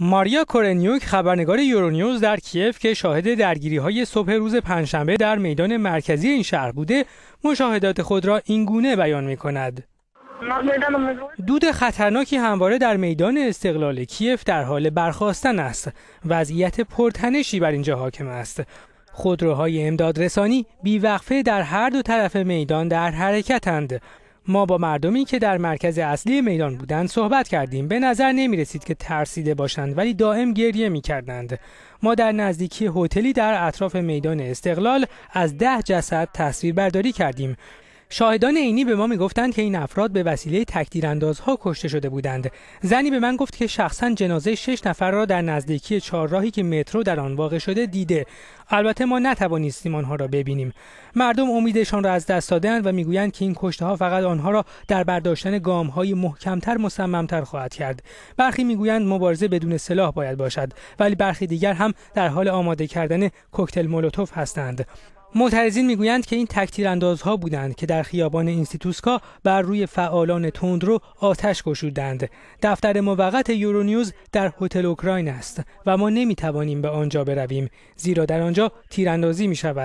ماریا کورنیوک خبرنگار یورونیوز در کیف که شاهد درگیری های صبح روز پنجشنبه در میدان مرکزی این شهر بوده مشاهدات خود را اینگونه بیان می کند. دود خطرناکی همواره در میدان استقلال کیف در حال برخواستن است. وضعیت پرتنشی بر اینجا حاکم است. خودروهای امدادرسانی بیوقفه در هر دو طرف میدان در حرکتند. ما با مردمی که در مرکز اصلی میدان بودند صحبت کردیم به نظر نمی رسید که ترسیده باشند ولی دائم گریه می کردند ما در نزدیکی هتلی در اطراف میدان استقلال از ده جسد تصویر برداری کردیم شاهدان عینی به ما میگفتند که این افراد به وسیله تکدیراندازها کشته شده بودند زنی به من گفت که شخصا جنازه شش نفر را در نزدیکی چهارراهی که مترو در آن واقع شده دیده البته ما نتوانستیم آنها را ببینیم مردم امیدشان را از دست دادند و میگویند که این کشته ها فقط آنها را در برداشتن گام های محکمتر مصممتر خواهد کرد برخی میگویند مبارزه بدون سلاح باید باشد ولی برخی دیگر هم در حال آماده کردن کوکتل مولوتوف هستند معترضین میگویند که این تکتیراندازها بودند که در خیابان اینستیتوسکا بر روی فعالان تندرو آتش گشودند. دفتر موقت یورونیوز در هتل اوکراین است و ما نمیتوانیم به آنجا برویم زیرا در آنجا تیراندازی می شود.